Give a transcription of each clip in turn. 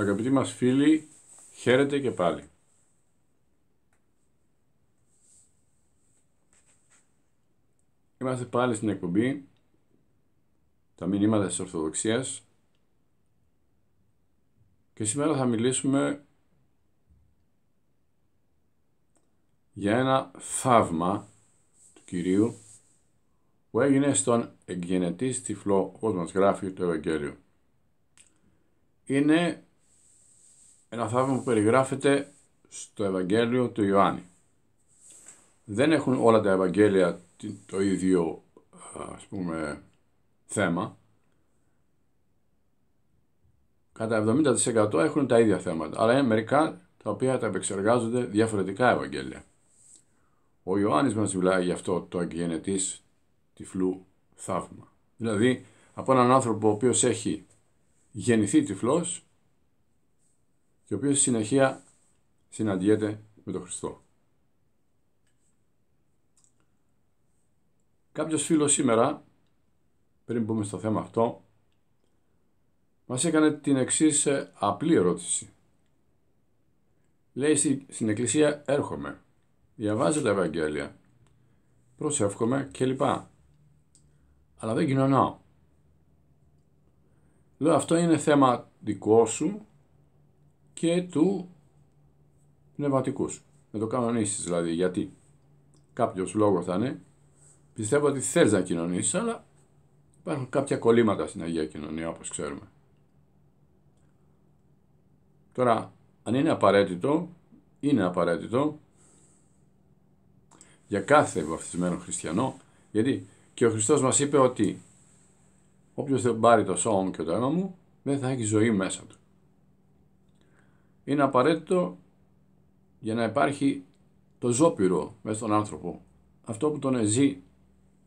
Αγαπητοί μας φίλοι, χαίρετε και πάλι. Είμαστε πάλι στην εκπομπή τα μηνύματα της Ορθοδοξίας και σήμερα θα μιλήσουμε για ένα θαύμα του Κυρίου που έγινε στον εγγενετή τυφλό, όπως μας γράφει το Ευαγγέλιο. Είναι ένα θαύμα που περιγράφεται στο Ευαγγέλιο του Ιωάννη. Δεν έχουν όλα τα Ευαγγέλια το ίδιο ας πούμε θέμα. Κατά 70% έχουν τα ίδια θέματα, αλλά είναι μερικά τα οποία τα επεξεργάζονται διαφορετικά Ευαγγέλια. Ο Ιωάννης μας μιλάει γι' αυτό το εγγενετής τυφλού θαύμα. Δηλαδή, από έναν άνθρωπο ο οποίος έχει γεννηθεί τυφλός και ο οποίος στη συνεχεία συναντιέται με τον Χριστό. Κάποιος φίλος σήμερα, πριν πούμε στο θέμα αυτό, μας έκανε την εξής ε, απλή ερώτηση. Λέει στην Εκκλησία έρχομαι, διαβάζω τα Ευαγγέλια, προσεύχομαι κλπ. Αλλά δεν κοινωνάω. Λέω αυτό είναι θέμα δικό σου και του πνευματικούς. Να το κανονίσεις δηλαδή, γιατί κάποιος λόγος θα είναι. Πιστεύω ότι θέλεις να κοινωνήσεις, αλλά υπάρχουν κάποια κολλήματα στην Αγία Κοινωνία, όπως ξέρουμε. Τώρα, αν είναι απαραίτητο, είναι απαραίτητο για κάθε βαφτισμένο χριστιανό, γιατί και ο Χριστός μας είπε ότι όποιος δεν πάρει το σώμα και το αίμα μου, δεν θα έχει ζωή μέσα του είναι απαραίτητο για να υπάρχει το ζώπυρο μέσα στον άνθρωπο. Αυτό που τον ζει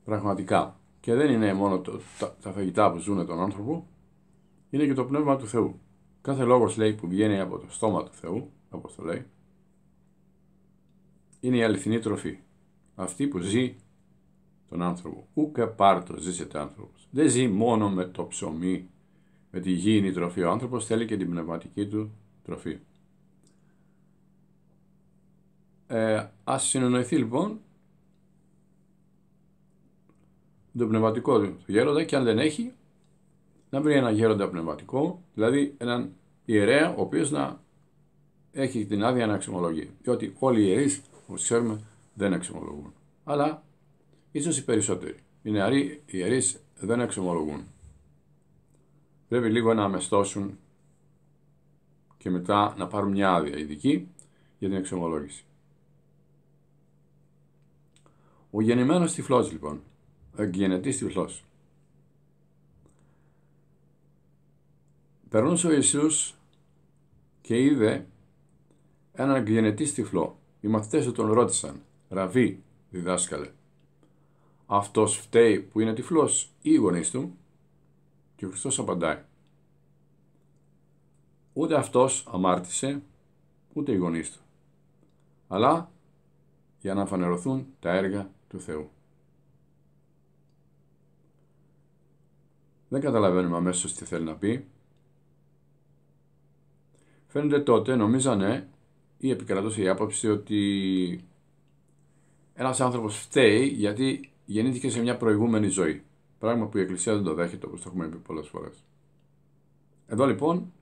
πραγματικά. Και δεν είναι μόνο το, τα, φαγητά που ζουν τον άνθρωπο, είναι και το πνεύμα του Θεού. Κάθε λόγος λέει που βγαίνει από το στόμα του Θεού, όπως το λέει, είναι η αληθινή τροφή. Αυτή που ζει τον άνθρωπο. και πάρτο ζήσετε άνθρωπος. Δεν ζει μόνο με το ψωμί, με τη γήινη τροφή. Ο άνθρωπος θέλει και την πνευματική του τροφή. Ε, ας συνεννοηθεί λοιπόν το πνευματικό του γέροντα και αν δεν έχει να βρει ένα γέροντα πνευματικό, δηλαδή έναν ιερέα ο οποίος να έχει την άδεια να εξομολογεί. Διότι όλοι οι ιερείς, όπως ξέρουμε, δεν εξομολογούν. Αλλά ίσως οι περισσότεροι. Οι νεαροί ιερείς δεν εξομολογούν. Πρέπει λίγο να αμεστώσουν και μετά να πάρουν μια άδεια ειδική για την εξομολόγηση. Ο γεννημένος τυφλός λοιπόν, εγγενετής τυφλός. Περνούσε ο Ιησούς και είδε έναν εγγενετή τυφλό. Οι μαθητές του τον ρώτησαν, «Ραβή, διδάσκαλε, αυτός φταίει που είναι τυφλός ή οι γονείς του» και ο Χριστός απαντάει, «Ούτε αυτός αμάρτησε, ούτε οι γονείς του, αλλά για να φανερωθούν τα έργα του Θεού. Δεν καταλαβαίνουμε αμέσως τι θέλει να πει. Φαίνεται τότε, νομίζανε, ή επικρατούσε η άποψη ότι ένας άνθρωπος φταίει γιατί γεννήθηκε σε μια προηγούμενη ζωή. Πράγμα που η Εκκλησία δεν το δέχεται, όπως το έχουμε πει πολλές φορές. Εδώ λοιπόν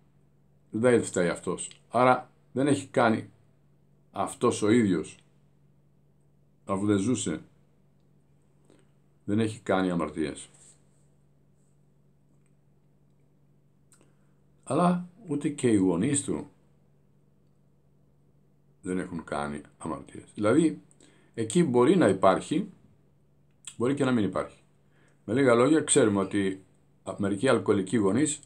δεν φταίει αυτός. Άρα δεν έχει κάνει αυτός ο ίδιος, αφού δεν ζούσε, δεν έχει κάνει αμαρτίες. Αλλά ούτε και οι γονείς του δεν έχουν κάνει αμαρτίες. Δηλαδή, εκεί μπορεί να υπάρχει, μπορεί και να μην υπάρχει. Με λίγα λόγια, ξέρουμε ότι μερικοί αλκοολικοί γονείς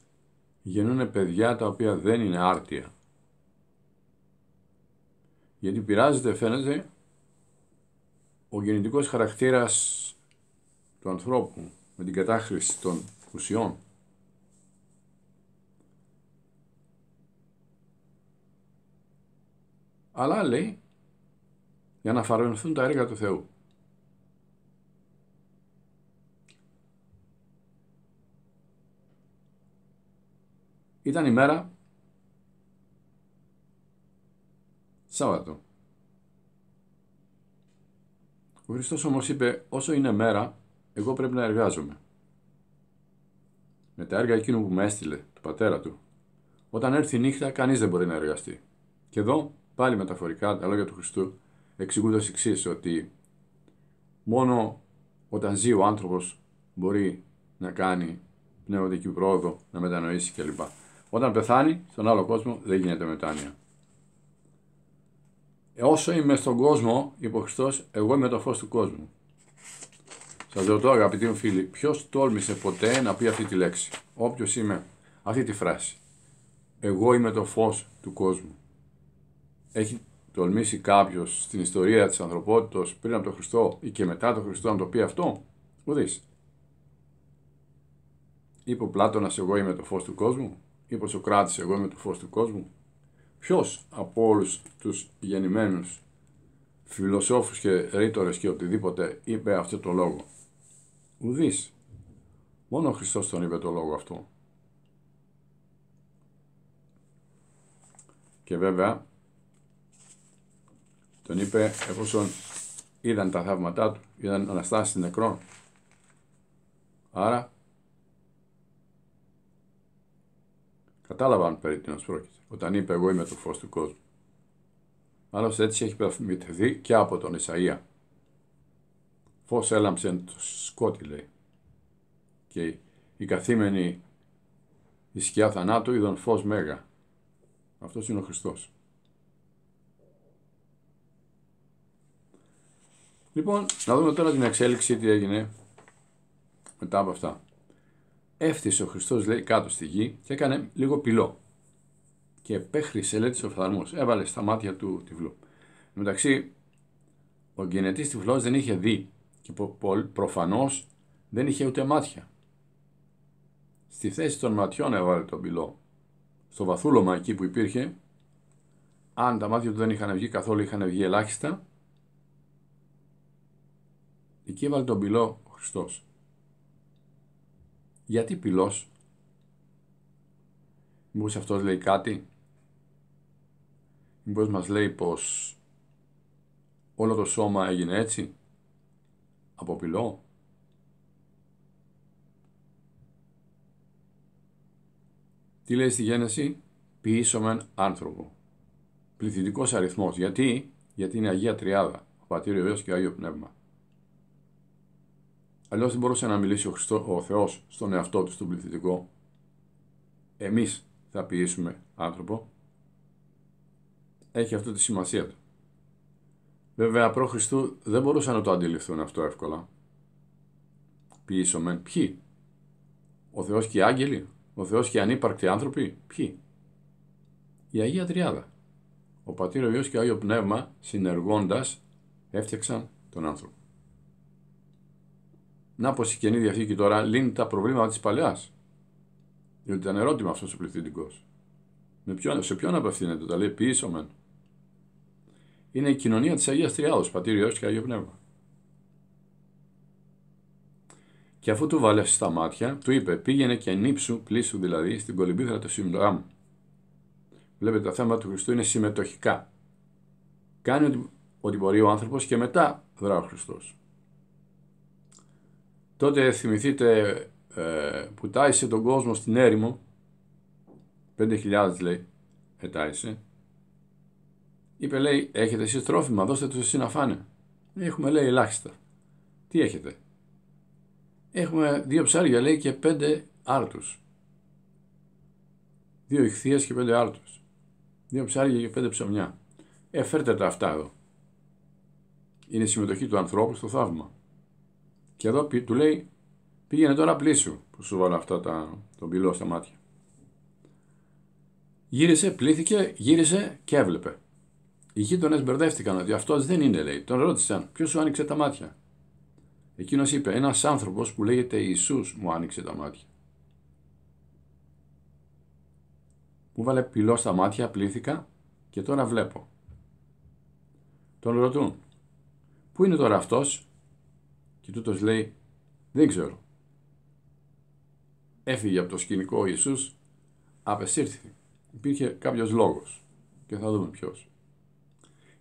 γεννούν παιδιά τα οποία δεν είναι άρτια. Γιατί πειράζεται, φαίνεται, ο γεννητικός χαρακτήρας του ανθρώπου με την κατάχρηση των ουσιών. Αλλά λέει για να φαρμενθούν τα έργα του Θεού. Ήταν η μέρα Σάββατο. Ο Χριστός όμως είπε όσο είναι μέρα εγώ πρέπει να εργάζομαι. Με τα έργα εκείνου που με έστειλε, του πατέρα του, όταν έρθει η νύχτα, κανείς δεν μπορεί να εργαστεί. Και εδώ, πάλι μεταφορικά, τα λόγια του Χριστού εξηγούνται το εξής, ότι μόνο όταν ζει ο άνθρωπος μπορεί να κάνει πνευματική πρόοδο, να μετανοήσει κλπ. Όταν πεθάνει, στον άλλο κόσμο δεν γίνεται μετάνοια. Ε, όσο είμαι στον κόσμο, είπε εγώ είμαι το φως του κόσμου. Σα ρωτώ αγαπητοί μου φίλοι, ποιος τόλμησε ποτέ να πει αυτή τη λέξη. Όποιος είμαι, αυτή τη φράση. Εγώ είμαι το φως του κόσμου. Έχει τολμήσει κάποιος στην ιστορία της ανθρωπότητας πριν από τον Χριστό ή και μετά τον Χριστό να το πει αυτό. Ουδή. Είπε ο εγώ είμαι το φως του κόσμου. Είπε ο Σοκράτης, εγώ είμαι το φως του κόσμου. Ποιος από όλους τους γεννημένους φιλοσόφους και ρήτορες και οτιδήποτε είπε αυτό το λόγο ουδής. Μόνο ο Χριστός τον είπε το λόγο αυτό. Και βέβαια τον είπε εφόσον είδαν τα θαύματά του, είδαν αναστάσεις νεκρών. Άρα κατάλαβαν περί τίνος πρόκειται όταν είπε εγώ είμαι το φως του κόσμου. Άλλωστε έτσι έχει πεθυμητεθεί και από τον Ισαΐα. Φως έλαμψε το σκότι λέει. Και η καθήμενη η σκιά θανάτου είδαν φως μέγα. Αυτός είναι ο Χριστός. Λοιπόν, να δούμε τώρα την εξέλιξη τι έγινε μετά από αυτά. Έφτισε ο Χριστός λέει κάτω στη γη και έκανε λίγο πυλό και επέχρισε λέει ο οφθαλμούς. Έβαλε στα μάτια του τυφλού. Μεταξύ ο γενετής τυφλός δεν είχε δει και προφανώς δεν είχε ούτε μάτια. Στη θέση των ματιών έβαλε τον πυλό. Στο βαθούλωμα εκεί που υπήρχε, αν τα μάτια του δεν είχαν βγει καθόλου, είχαν βγει ελάχιστα, εκεί έβαλε τον πυλό ο Χριστός. Γιατί πυλός? Μήπως αυτός λέει κάτι? Μήπως μας λέει πως όλο το σώμα έγινε έτσι? Από Τι λέει στη γένεση, μεν άνθρωπο. Πληθυντικός αριθμός. Γιατί, γιατί είναι Αγία Τριάδα. Ο Πατήρ, και ο Άγιο Πνεύμα. Αλλιώς δεν μπορούσε να μιλήσει ο, Χριστός, ο Θεός στον εαυτό του, στον πληθυντικό. Εμείς θα ποιήσουμε άνθρωπο. Έχει αυτό τη σημασία του. Βέβαια, προ Χριστού δεν μπορούσαν να το αντιληφθούν αυτό εύκολα. Ποιοι μεν, ποιοι. Ο Θεός και οι άγγελοι, ο Θεός και οι ανύπαρκτοι άνθρωποι, ποιοι. Η Αγία Τριάδα. Ο Πατήρ, ο Υιός και ο Άγιο Πνεύμα, συνεργώντας, έφτιαξαν τον άνθρωπο. Να πως η Καινή Διαθήκη τώρα λύνει τα προβλήματα της Παλαιάς. Διότι ήταν ερώτημα αυτός ο πληθυντικός. σε ποιον απευθύνεται, τα λέει μεν είναι η κοινωνία της Αγίας Τριάδος, Πατήριο και Άγιο Πνεύμα. Και αφού του βάλεσε στα μάτια, του είπε: Πήγαινε και νύψου, πλήσου δηλαδή, στην κολυμπήθρα του Σιμλάμ. Βλέπετε, τα θέματα του Χριστού είναι συμμετοχικά. Κάνει ό,τι, μπορεί ο άνθρωπος και μετά δρά ο Χριστός. Τότε θυμηθείτε ε, που τάισε τον κόσμο στην έρημο. 5.000 λέει, ετάισε είπε λέει, έχετε εσείς τρόφιμα, δώστε τους εσείς να φάνε. Έχουμε λέει ελάχιστα. Τι έχετε. Έχουμε δύο ψάρια λέει και πέντε άρτους. Δύο ηχθείες και πέντε άρτους. Δύο ψάρια και πέντε ψωμιά. Ε, φέρτε τα αυτά εδώ. Είναι η συμμετοχή του ανθρώπου στο θαύμα. Και εδώ του λέει, πήγαινε τώρα πλήσου που σου βάλω αυτά τα, τον πυλό στα μάτια. Γύρισε, πλήθηκε, γύρισε και έβλεπε. Οι γείτονες μπερδεύτηκαν ότι αυτός δεν είναι, λέει. Τον ρώτησαν, Ποιος σου άνοιξε τα μάτια. Εκείνος είπε, Ένας άνθρωπος που λέγεται Ιησούς μου άνοιξε τα μάτια. Μου βάλε πυλό στα μάτια, πλήθηκα και τώρα βλέπω. Τον ρωτούν, Πού είναι τώρα αυτός, και τούτος λέει, Δεν ξέρω. Έφυγε από το σκηνικό ο Ιησούς, Απεσύρθηκε. Υπήρχε κάποιος λόγος και θα δούμε ποιος.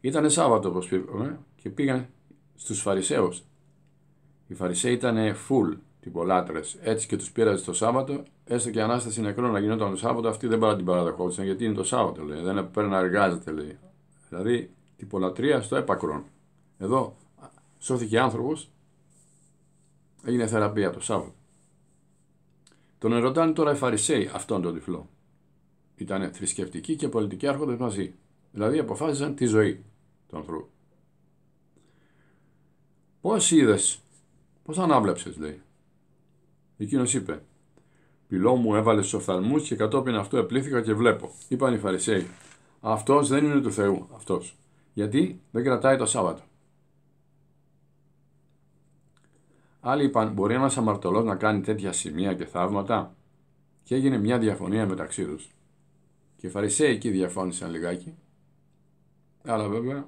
Ήταν Σάββατο όπως είπαμε και πήγαν στους Φαρισαίους. Οι Φαρισαίοι ήταν full τυπολάτρε. Έτσι και τους πήραζε το Σάββατο, έστω και η ανάσταση νεκρών να γινόταν το Σάββατο, αυτοί δεν παρά την παραδεχόντουσαν γιατί είναι το Σάββατο, λέει. Δεν πρέπει να εργάζεται, λέει. Δηλαδή τυπολατρεία στο έπακρον. Εδώ σώθηκε άνθρωπος, έγινε θεραπεία το Σάββατο. Τον ερωτάνε τώρα οι Φαρισαίοι αυτόν τον τυφλό. Ήταν θρησκευτικοί και πολιτικοί άρχοντες μαζί. Δηλαδή αποφάσισαν τη ζωή του ανθρώπου. Πώς είδες, πώς ανάβλεψες λέει. Εκείνος είπε, πυλό μου έβαλες στους οφθαλμούς και κατόπιν αυτό επλήθηκα και βλέπω. Είπαν οι Φαρισαίοι, αυτός δεν είναι του Θεού, αυτός. Γιατί δεν κρατάει το Σάββατο. Άλλοι είπαν, μπορεί ένας αμαρτωλός να κάνει τέτοια σημεία και θαύματα. Και έγινε μια διαφωνία μεταξύ τους. Και οι Φαρισαίοι εκεί διαφώνησαν λιγάκι. Αλλά βέβαια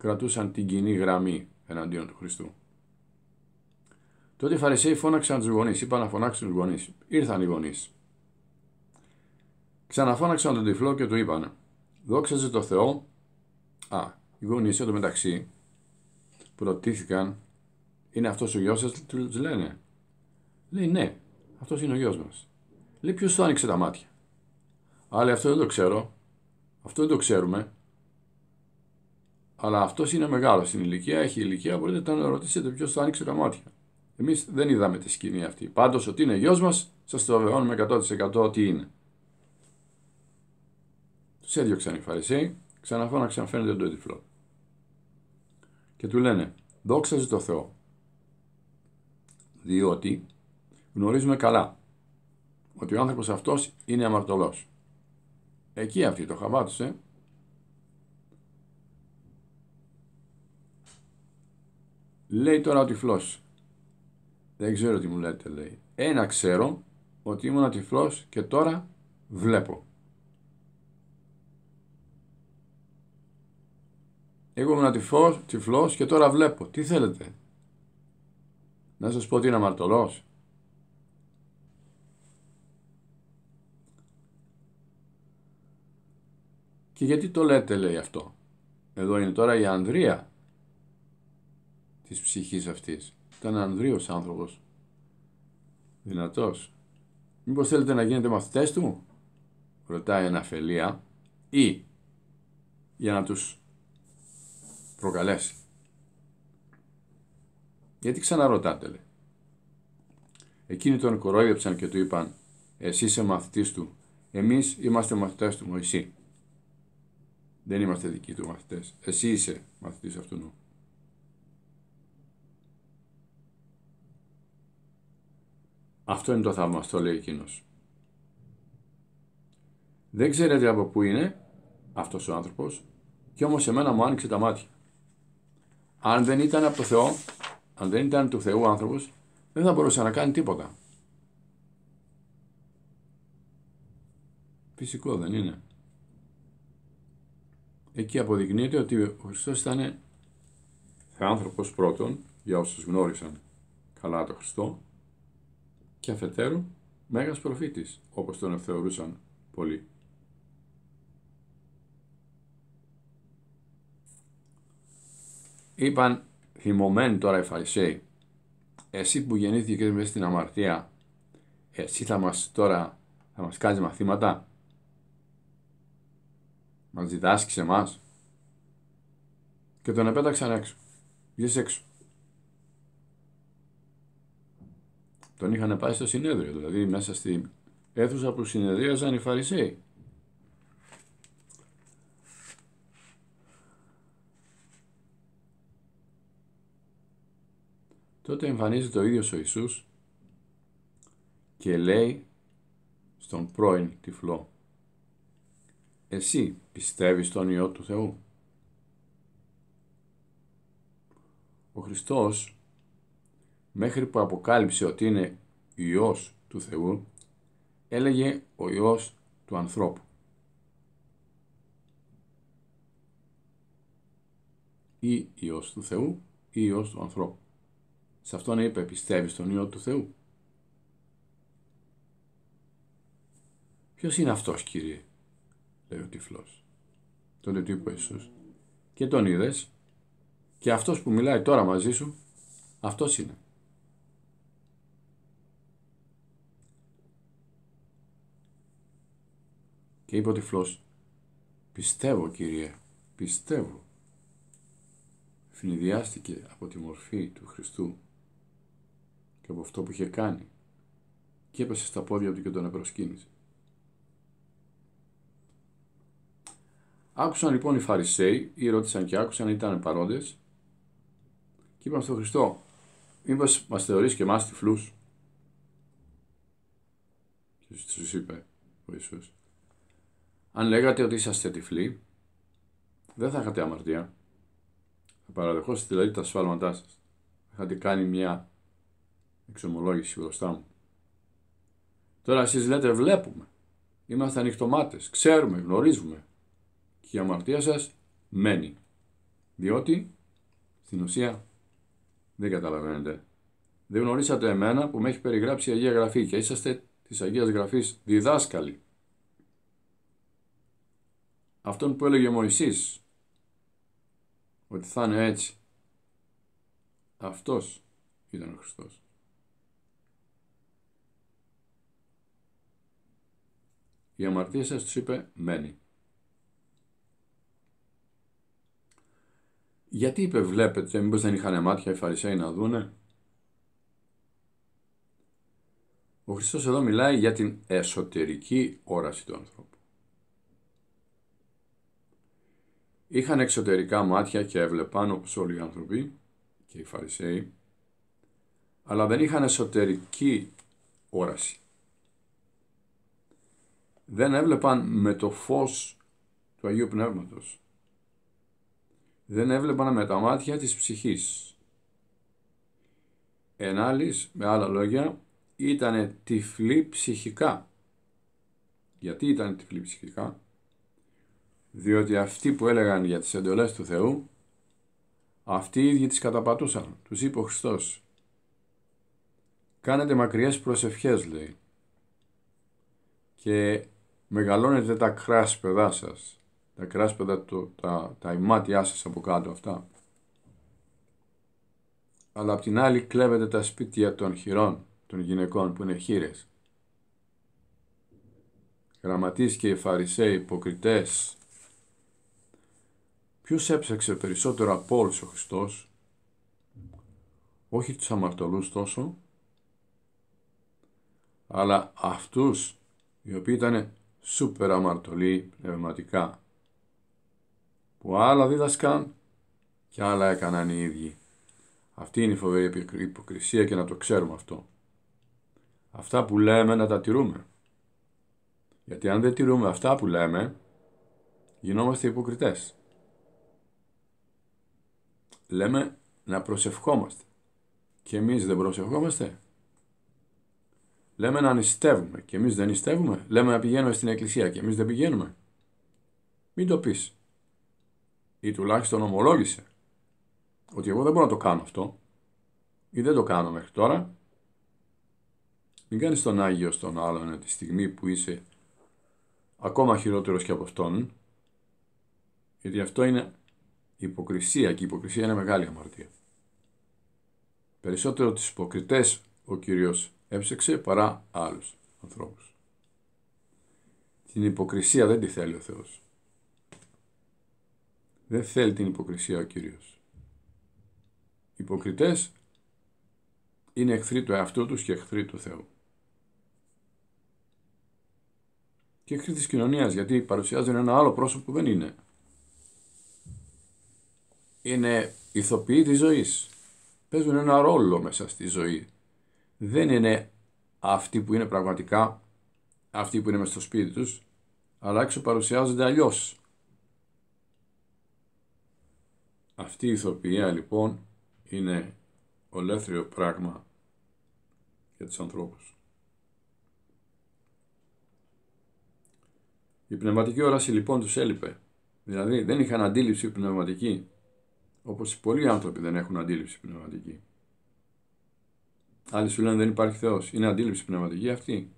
κρατούσαν την κοινή γραμμή εναντίον του Χριστού. Τότε οι Φαρισαίοι φώναξαν τους γονείς, είπαν να φωνάξουν τους γονείς. Ήρθαν οι γονείς. Ξαναφώναξαν τον τυφλό και του είπαν: Δόξαζε το Θεό. Α, οι γονείς εδώ μεταξύ προτίθηκαν, Είναι αυτός ο γιος σας, τους λένε. Λέει ναι, αυτός είναι ο γιος μας. Λέει ποιος του άνοιξε τα μάτια. Άλλοι αυτό δεν το ξέρω. Αυτό δεν το ξέρουμε. Αλλά αυτός είναι μεγάλος στην ηλικία, έχει ηλικία. Μπορείτε να ρωτήσετε ποιος θα άνοιξε τα μάτια. Εμείς δεν είδαμε τη σκηνή αυτή. Πάντως ότι είναι γιος μας, σας το βεβαιώνουμε 100% ότι είναι. Τους έδιωξαν οι Φαρισαίοι, ξαναφώναξαν φαίνεται το τυφλό. Και του λένε, δόξαζε το Θεό. Διότι γνωρίζουμε καλά ότι ο άνθρωπος αυτός είναι αμαρτωλός. Εκεί αυτή το χαβάτουσε Λέει τώρα ο τυφλός. Δεν ξέρω τι μου λέτε, λέει. Ένα ξέρω, ότι ήμουν τυφλός και τώρα βλέπω. Εγώ ήμουν τυφός, τυφλός και τώρα βλέπω. Τι θέλετε. Να σας πω ότι είναι αμαρτωλός. Και γιατί το λέτε λέει αυτό. Εδώ είναι τώρα η Ανδρία της ψυχής αυτής. Ήταν ανδρείος άνθρωπος. Δυνατός. Μήπως θέλετε να γίνετε μαθητές του, ρωτάει φελία, ή για να τους προκαλέσει. Γιατί ξαναρωτάτε, λέει. Εκείνοι τον κορόιδεψαν και του είπαν «Εσύ είσαι μαθητής του, εμείς είμαστε μαθητές του Μωυσή». Δεν είμαστε δικοί του μαθητές. Εσύ είσαι μαθητής αυτού Αυτό είναι το θαυμαστό, λέει εκείνος. Δεν ξέρετε από πού είναι αυτός ο άνθρωπος, και όμω μένα μου άνοιξε τα μάτια. Αν δεν ήταν από το Θεό, αν δεν ήταν του Θεού άνθρωπος, δεν θα μπορούσε να κάνει τίποτα. Φυσικό δεν είναι. Εκεί αποδεικνύεται ότι ο Χριστός ήταν άνθρωπος πρώτον, για όσους γνώρισαν καλά το Χριστό, και αφετέρου μέγας προφήτης, όπως τον θεωρούσαν πολλοί. Είπαν θυμωμένοι τώρα οι Φαρισαίοι, εσύ που γεννήθηκες μέσα στην αμαρτία, εσύ θα μας τώρα, θα μας κάνεις μαθήματα, μας διδάσκεις εμάς. Και τον επέταξαν έξω, βγες έξω. Τον είχαν πάει στο συνέδριο, δηλαδή μέσα στη αίθουσα που συνεδρίαζαν οι Φαρισαίοι. Τότε εμφανίζεται ο ίδιος ο Ιησούς και λέει στον πρώην τυφλό «Εσύ πιστεύεις στον Υιό του Θεού» Ο Χριστός μέχρι που αποκάλυψε ότι είναι Υιός του Θεού, έλεγε ο Υιός του ανθρώπου. Ή Υιός του Θεού ή Υιός του ανθρώπου. Σε αυτόν είπε πιστεύεις τον Υιό του Θεού. Ποιος είναι αυτός Κύριε, λέει ο τυφλός. Τον του είπε Ιησούς. Και τον είδες και αυτός που μιλάει τώρα μαζί σου, αυτός είναι. Και είπε ο τυφλός «Πιστεύω, Κύριε, πιστεύω». Φινιδιάστηκε από τη μορφή του Χριστού και από αυτό που είχε κάνει και έπεσε στα πόδια του και τον επροσκύνησε. Άκουσαν λοιπόν οι Φαρισαίοι ή ρώτησαν και άκουσαν ήταν παρόντες και είπαν στον Χριστό μήπως μας θεωρείς και εμάς τυφλούς. Και τους είπε ο Ιησούς αν λέγατε ότι είσαστε τυφλοί, δεν θα είχατε αμαρτία. Θα παραδεχόσατε δηλαδή τα σφάλματά σας. Είχατε κάνει μια εξομολόγηση μπροστά μου. Τώρα εσείς λέτε βλέπουμε. Είμαστε ανοιχτομάτες, Ξέρουμε, γνωρίζουμε. Και η αμαρτία σας μένει. Διότι στην ουσία δεν καταλαβαίνετε. Δεν γνωρίσατε εμένα που με έχει περιγράψει η Αγία Γραφή και είσαστε της Αγίας Γραφής διδάσκαλοι αυτόν που έλεγε ο Μωυσής ότι θα είναι έτσι. Αυτός ήταν ο Χριστός. Η αμαρτία σας τους είπε μένει. Γιατί είπε βλέπετε, μήπως δεν είχαν μάτια οι Φαρισαίοι να δούνε. Ο Χριστός εδώ μιλάει για την εσωτερική όραση του ανθρώπου. Είχαν εξωτερικά μάτια και έβλεπαν όπως όλοι οι άνθρωποι και οι Φαρισαίοι, αλλά δεν είχαν εσωτερική όραση. Δεν έβλεπαν με το φως του Αγίου Πνεύματος. Δεν έβλεπαν με τα μάτια της ψυχής. άλλης, με άλλα λόγια, ήταν τυφλή ψυχικά. Γιατί ήταν τυφλή ψυχικά, διότι αυτοί που έλεγαν για τις εντολές του Θεού, αυτοί οι ίδιοι τις καταπατούσαν. Τους είπε ο Χριστός. Κάνετε μακριές προσευχές, λέει, και μεγαλώνετε τα κράσπεδά σας, τα κράσπεδα, το, τα, τα ημάτια σας από κάτω αυτά. Αλλά απ' την άλλη κλέβετε τα σπίτια των χειρών, των γυναικών που είναι χείρες. Γραμματείς και οι Φαρισαίοι υποκριτές Ποιους έψαξε περισσότερο από όλους ο Χριστός, όχι τους αμαρτωλούς τόσο, αλλά αυτούς οι οποίοι ήταν σούπερ αμαρτωλοί πνευματικά, που άλλα δίδασκαν και άλλα έκαναν οι ίδιοι. Αυτή είναι η φοβερή υποκρισία και να το ξέρουμε αυτό. Αυτά που λέμε να τα τηρούμε. Γιατί αν δεν τηρούμε αυτά που λέμε, γινόμαστε υποκριτές λέμε να προσευχόμαστε. Και εμείς δεν προσευχόμαστε. Λέμε να νηστεύουμε και εμείς δεν νηστεύουμε. Λέμε να πηγαίνουμε στην εκκλησία και εμείς δεν πηγαίνουμε. Μην το πεις. Ή τουλάχιστον ομολόγησε ότι εγώ δεν μπορώ να το κάνω αυτό ή δεν το κάνω μέχρι τώρα. Μην κάνεις τον Άγιο στον άλλον τη στιγμή που είσαι ακόμα χειρότερος και από αυτόν γιατί αυτό είναι υποκρισία και η υποκρισία είναι μεγάλη αμαρτία. Περισσότερο τις υποκριτές ο Κύριος έψεξε παρά άλλους ανθρώπους. Την υποκρισία δεν τη θέλει ο Θεός. Δεν θέλει την υποκρισία ο Κύριος. Οι υποκριτές είναι εχθροί του εαυτού τους και εχθροί του Θεού. Και εχθροί της κοινωνίας γιατί παρουσιάζουν ένα άλλο πρόσωπο που δεν είναι είναι ηθοποιοί της ζωής. Παίζουν ένα ρόλο μέσα στη ζωή. Δεν είναι αυτοί που είναι πραγματικά, αυτοί που είναι μέσα στο σπίτι τους, αλλά έξω παρουσιάζονται αλλιώς. Αυτή η ηθοποιία λοιπόν είναι ολέθριο πράγμα για τους ανθρώπους. Η πνευματική όραση λοιπόν τους έλειπε. Δηλαδή δεν είχαν αντίληψη πνευματική όπως πολλοί άνθρωποι δεν έχουν αντίληψη πνευματική. Άλλοι σου λένε δεν υπάρχει Θεός. Είναι αντίληψη πνευματική αυτή.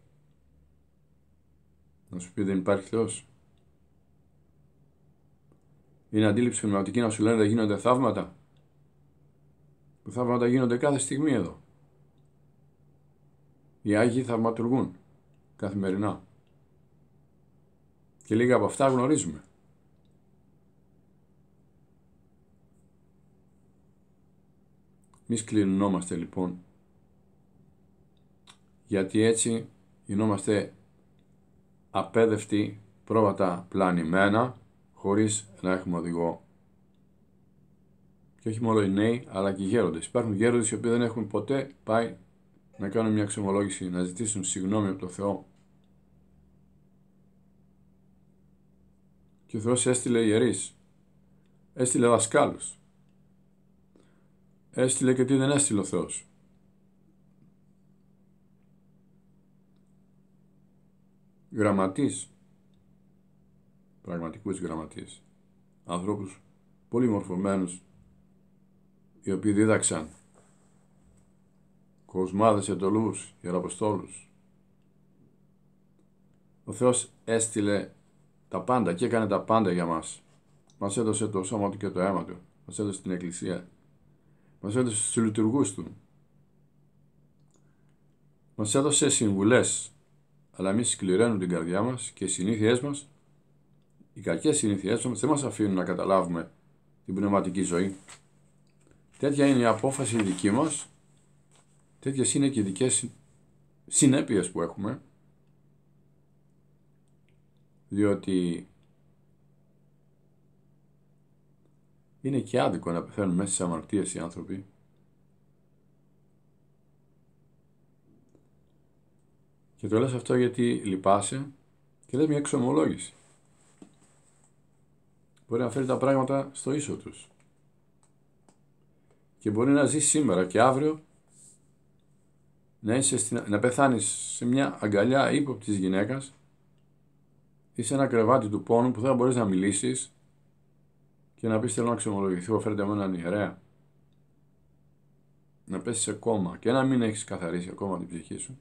Να σου πει δεν υπάρχει Θεός. Είναι αντίληψη πνευματική να σου λένε δεν γίνονται θαύματα. Που θαύματα γίνονται κάθε στιγμή εδώ. Οι Άγιοι θαυματουργούν καθημερινά. Και λίγα από αυτά γνωρίζουμε. Μη σκληρινόμαστε λοιπόν, γιατί έτσι γινόμαστε απέδευτοι πρόβατα πλανημένα, χωρίς να έχουμε οδηγό. Και όχι μόνο οι νέοι, αλλά και οι γέροντες. Υπάρχουν γέροντες οι οποίοι δεν έχουν ποτέ πάει να κάνουν μια αξιωμολόγηση, να ζητήσουν συγγνώμη από τον Θεό. Και ο Θεός έστειλε ιερείς, έστειλε δασκάλους, έστειλε και τι δεν έστειλε ο Θεός. Γραμματής, πραγματικούς γραμματείς, ανθρώπους πολύ μορφωμένους, οι οποίοι δίδαξαν κοσμάδες εντολούς, ιεραποστόλους. Ο Θεός έστειλε τα πάντα και έκανε τα πάντα για μας. Μας έδωσε το σώμα Του και το αίμα Του. Μας έδωσε την Εκκλησία μας έδωσε στους λειτουργούς του. Μας έδωσε συμβουλές, αλλά μη σκληραίνουν την καρδιά μας και οι συνήθειές μας, οι κακές συνήθειές μας δεν μας αφήνουν να καταλάβουμε την πνευματική ζωή. Τέτοια είναι η απόφαση δική μας, τέτοιες είναι και οι δικές συνέπειες που έχουμε, διότι Είναι και άδικο να πεθαίνουν μέσα στις αμαρτίες οι άνθρωποι. Και το λες αυτό γιατί λυπάσαι και λες μια εξομολόγηση. Μπορεί να φέρει τα πράγματα στο ίσο τους. Και μπορεί να ζεις σήμερα και αύριο να, είσαι στην, να πεθάνεις σε μια αγκαλιά ύποπτης γυναίκας ή σε ένα κρεβάτι του πόνου που δεν μπορείς να μιλήσεις και να πεις: Θέλω να ξεμολογηθώ, φέρετε μου έναν ιερέα. Να πέσει σε κόμμα και να μην έχεις καθαρίσει ακόμα την ψυχή σου.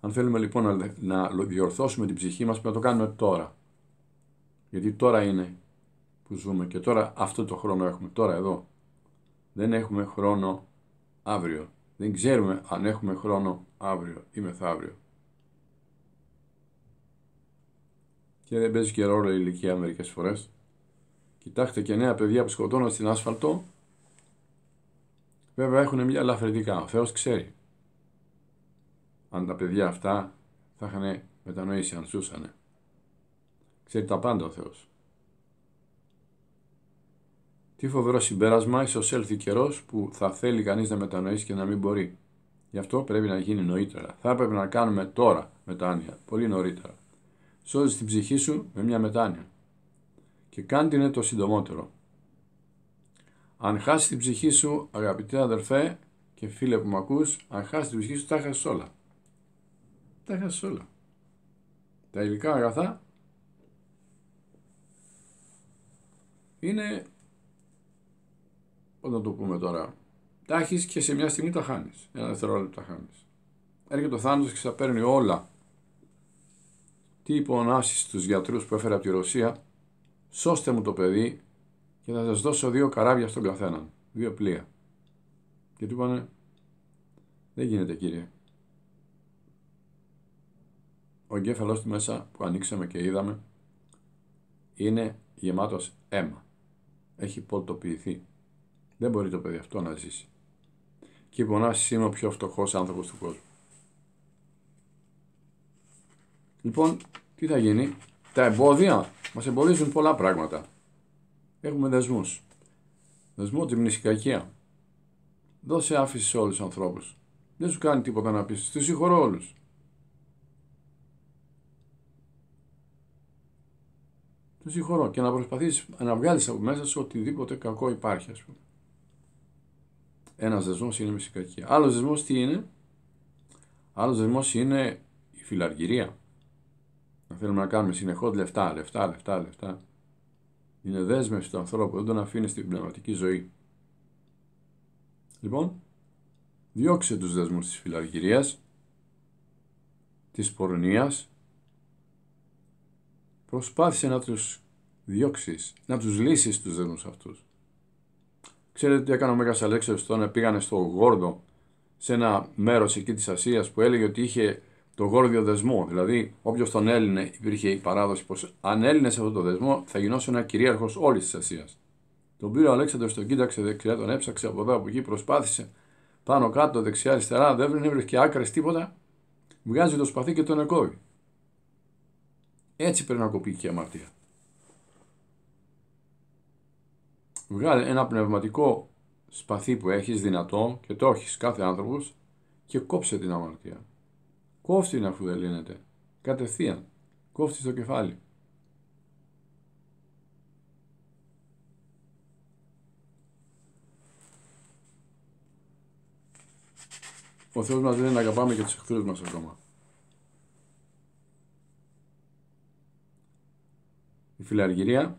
Αν θέλουμε λοιπόν να διορθώσουμε την ψυχή μας, πρέπει να το κάνουμε τώρα. Γιατί τώρα είναι που ζούμε και τώρα αυτό το χρόνο έχουμε, τώρα εδώ. Δεν έχουμε χρόνο αύριο. Δεν ξέρουμε αν έχουμε χρόνο αύριο ή μεθαύριο. και δεν παίζει και ρόλο η ηλικία μερικές φορές. Κοιτάξτε και νέα παιδιά που σκοτώνονται στην άσφαλτο. Βέβαια έχουν μια ελαφρυντικά. Ο Θεός ξέρει. Αν τα παιδιά αυτά θα είχαν μετανοήσει, αν ζούσανε. Ξέρει τα πάντα ο Θεός. Τι φοβερό συμπέρασμα, ίσως έλθει καιρός που θα θέλει κανείς να μετανοήσει και να μην μπορεί. Γι' αυτό πρέπει να γίνει νωρίτερα. Θα έπρεπε να κάνουμε τώρα μετάνοια, πολύ νωρίτερα σώζεις την ψυχή σου με μια μετάνοια και κάντε είναι το συντομότερο. Αν χάσεις την ψυχή σου, αγαπητέ αδερφέ και φίλε που με ακούς, αν χάσεις την ψυχή σου, τα χάσει όλα. Τα χάσει όλα. Τα υλικά αγαθά είναι, όταν το πούμε τώρα, τα έχεις και σε μια στιγμή τα χάνεις. Ένα δευτερόλεπτο τα χάνεις. Έρχεται ο θάνατος και θα παίρνει όλα τι είπε ο Νάση στους γιατρούς που έφερε από τη Ρωσία, σώστε μου το παιδί και θα σας δώσω δύο καράβια στον καθέναν, δύο πλοία. Και του είπανε, δεν γίνεται κύριε. Ο εγκέφαλο του μέσα που ανοίξαμε και είδαμε είναι γεμάτος αίμα. Έχει πολτοποιηθεί. Δεν μπορεί το παιδί αυτό να ζήσει. Και είπε ο είμαι ο πιο φτωχός άνθρωπος του κόσμου. Λοιπόν, τι θα γίνει. Τα εμπόδια μας εμποδίζουν πολλά πράγματα. Έχουμε δεσμούς. Δεσμό τη μνησικακία. Δώσε άφηση σε όλους τους ανθρώπους. Δεν σου κάνει τίποτα να πεις. Τους συγχωρώ όλους. Τους συγχωρώ και να προσπαθείς να βγάλεις από μέσα σου οτιδήποτε κακό υπάρχει ας πούμε. Ένας δεσμός είναι μνησικακία. Άλλος δεσμός τι είναι. Άλλος δεσμός είναι η φιλαργυρία να θέλουμε να κάνουμε συνεχώς λεφτά, λεφτά, λεφτά, λεφτά. Είναι δέσμευση του ανθρώπου, δεν τον αφήνει στην πνευματική ζωή. Λοιπόν, διώξε τους δεσμούς της φιλαργυρίας, της πορνείας, προσπάθησε να τους διώξεις, να τους λύσεις τους δεσμούς αυτούς. Ξέρετε τι έκανε ο Μέγας Αλέξεως τώρα, πήγανε στο Γόρδο, σε ένα μέρος εκεί της Ασίας που έλεγε ότι είχε το γόρδιο δεσμό. Δηλαδή, όποιος τον έλυνε, υπήρχε η παράδοση πως αν Έλληνε σε αυτό το δεσμό, θα γινόταν ένα κυρίαρχος όλης της Ασίας. Τον πήρε ο Αλέξανδρος, τον κοίταξε δεξιά, τον έψαξε από εδώ από εκεί, προσπάθησε πάνω κάτω, δεξιά, αριστερά, δεν βρήκε άκρες τίποτα. Βγάζει το σπαθί και τον εκόβει. Έτσι πρέπει να κοπεί και η αμαρτία. Βγάλε ένα πνευματικό σπαθί που έχεις δυνατό και το έχεις κάθε άνθρωπος και κόψε την αμαρτία. Κόφτη είναι αφού δεν λύνεται. Κατευθείαν. Κόφτη στο κεφάλι. Ο Θεός μας λέει να αγαπάμε και τους εχθρούς μας ακόμα. Η φιλαργυρία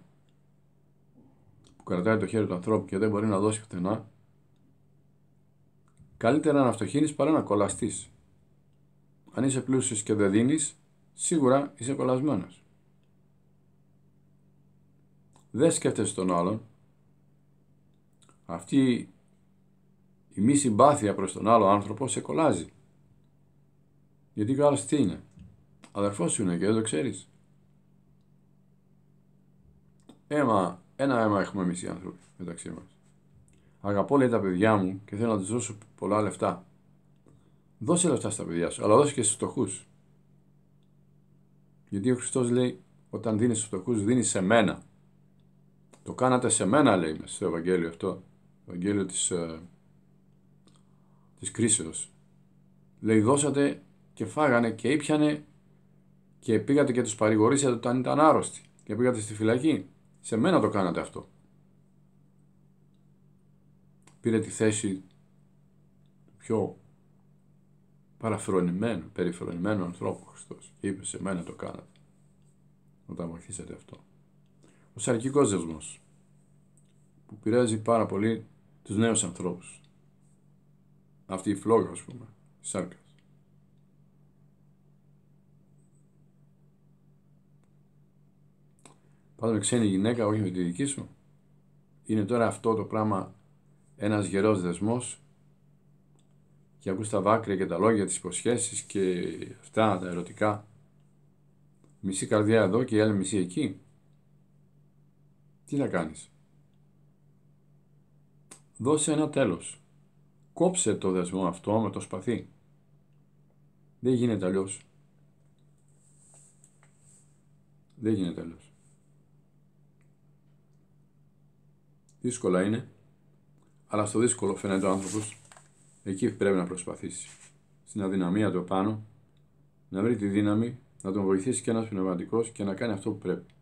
που κρατάει το χέρι του ανθρώπου και δεν μπορεί να δώσει πουθενά καλύτερα να αυτοχύνεις παρά να κολλαστείς αν είσαι πλούσιος και δεν δίνεις, σίγουρα είσαι κολλασμένος. Δεν σκέφτεσαι τον άλλον. Αυτή η μη συμπάθεια προς τον άλλο άνθρωπο σε κολλάζει. Γιατί ο άλλος τι είναι. Αδερφός σου είναι και δεν το ξέρεις. Έμα, ένα αίμα έχουμε εμείς οι άνθρωποι μεταξύ μας. Αγαπώ λέει τα παιδιά μου και θέλω να τους δώσω πολλά λεφτά. Δώσε λεφτά στα παιδιά σου, αλλά δώσε και στους φτωχούς. Γιατί ο Χριστός λέει, όταν δίνεις στους φτωχούς, δίνεις σε μένα. Το κάνατε σε μένα, λέει μέσα στο Ευαγγέλιο αυτό. Το Ευαγγέλιο της της, ε, της κρίσεως. Λέει, δώσατε και φάγανε και ήπιανε και πήγατε και τους παρηγορήσατε όταν ήταν άρρωστοι και πήγατε στη φυλακή. Σε μένα το κάνατε αυτό. Πήρε τη θέση πιο παραφρονημένο, περιφρονημένο ανθρώπου Χριστός. Είπε σε μένα το κάνατε, όταν βοηθήσατε αυτό. Ο σαρκικός δεσμός, που πειράζει πάρα πολύ τους νέους ανθρώπους. Αυτή η φλόγα, ας πούμε, η σάρκας. Πάμε ξένη γυναίκα, όχι με τη δική σου. Είναι τώρα αυτό το πράγμα ένας γερός δεσμός και ακούς τα δάκρυα και τα λόγια, τις υποσχέσεις και αυτά τα ερωτικά. Μισή καρδιά εδώ και η άλλη μισή εκεί. Τι να κάνεις. Δώσε ένα τέλος. Κόψε το δεσμό αυτό με το σπαθί. Δεν γίνεται αλλιώς. Δεν γίνεται αλλιώς. Δύσκολα είναι, αλλά στο δύσκολο φαίνεται ο άνθρωπος Εκεί πρέπει να προσπαθήσει. Στην αδυναμία του πάνω, να βρει τη δύναμη να τον βοηθήσει και ένα πνευματικός και να κάνει αυτό που πρέπει.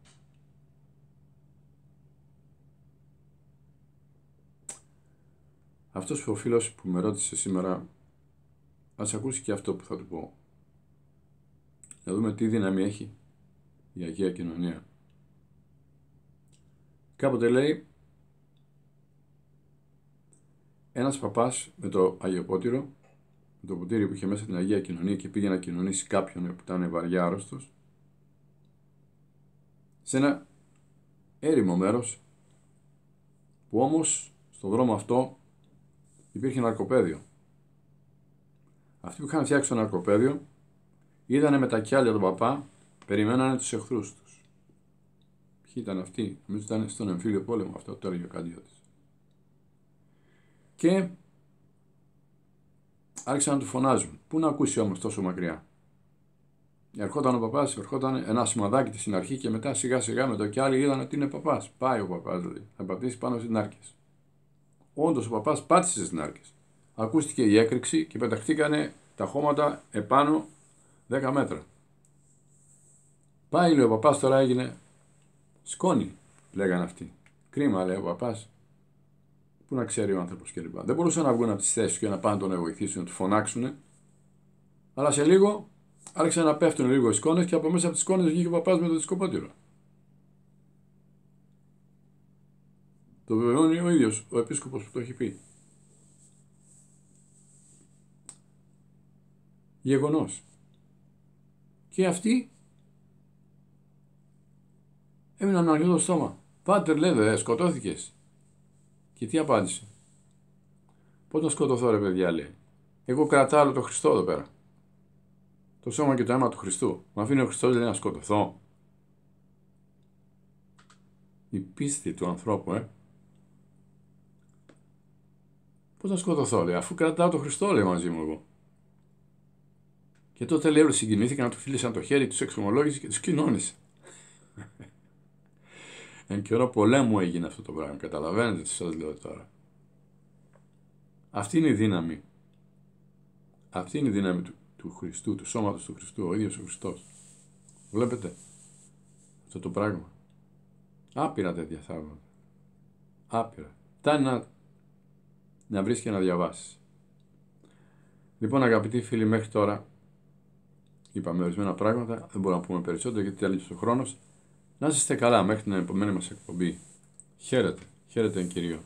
Αυτός ο φίλος που με ρώτησε σήμερα, ας ακούσει και αυτό που θα του πω. Να δούμε τι δύναμη έχει η Αγία Κοινωνία. Κάποτε λέει, ένας παπάς με το Αγιοπότηρο, με το ποτήρι που είχε μέσα την Αγία Κοινωνία και πήγε να κοινωνήσει κάποιον που ήταν βαριά άρρωστος, σε ένα έρημο μέρος που όμως στον δρόμο αυτό υπήρχε ναρκοπαίδιο. Αυτοί που είχαν φτιάξει το ναρκοπαίδιο είδανε με τα κιάλια τον παπά, περιμένανε τους εχθρούς τους. Ποιοι ήταν αυτοί, νομίζω ήταν στον εμφύλιο πόλεμο αυτό το έργο και άρχισαν να του φωνάζουν. Πού να ακούσει όμως τόσο μακριά. Ερχόταν ο παπάς, ερχόταν ένα σημαδάκι στην αρχή και μετά σιγά σιγά με το κι άλλοι είδαν ότι είναι παπάς. Πάει ο παπάς δηλαδή. Θα πατήσει πάνω στις νάρκες. Όντως ο παπάς πάτησε στις νάρκες. Ακούστηκε η έκρηξη και πεταχτήκανε τα χώματα επάνω 10 μέτρα. Πάει λέει ο παπάς, τώρα έγινε σκόνη, λέγανε αυτοί. Κρίμα λέει ο παπάς, που να ξέρει ο άνθρωπος κλπ. Δεν μπορούσαν να βγουν από τις θέσεις και να πάνε τον να βοηθήσουν, να τους φωνάξουν. Αλλά σε λίγο άρχισαν να πέφτουν λίγο οι σκόνες και από μέσα από τις σκόνες βγήκε ο παπάς με το δισκοπότηρο. Το βεβαιώνει ο ίδιος ο επίσκοπος που το έχει πει. Γεγονός. Και αυτοί έμειναν αργό στο στόμα. Πάτερ, λέει, σκοτώθηκες. Και τι απάντησε. Πότε να σκοτωθώ, ρε παιδιά, λέει. Εγώ κρατάω το Χριστό εδώ πέρα. Το σώμα και το αίμα του Χριστού. Μα αφήνει ο Χριστός, λέει, να σκοτωθώ. Η πίστη του ανθρώπου, ε. Πώς να σκοτωθώ, λέει, αφού κρατάω το Χριστό, λέει μαζί μου εγώ. Και τότε λέει, συγκινήθηκε συγκινήθηκαν, τους φίλησαν το χέρι, τους εξομολόγησε και τους κοινώνησε. Εν καιρό πολέμου έγινε αυτό το πράγμα. Καταλαβαίνετε τι σας λέω τώρα. Αυτή είναι η δύναμη. Αυτή είναι η δύναμη του, του Χριστού, του σώματος του Χριστού, ο ίδιος ο Χριστός. Βλέπετε αυτό το πράγμα. Άπειρα δεν θαύματα. Άπειρα. Τα να, να βρεις και να διαβάσεις. Λοιπόν αγαπητοί φίλοι μέχρι τώρα είπαμε ορισμένα πράγματα, δεν μπορούμε να πούμε περισσότερο γιατί τέλειωσε ο χρόνος. Να είστε καλά μέχρι την επόμενη μας εκπομπή. Χαίρετε. Χαίρετε κύριο.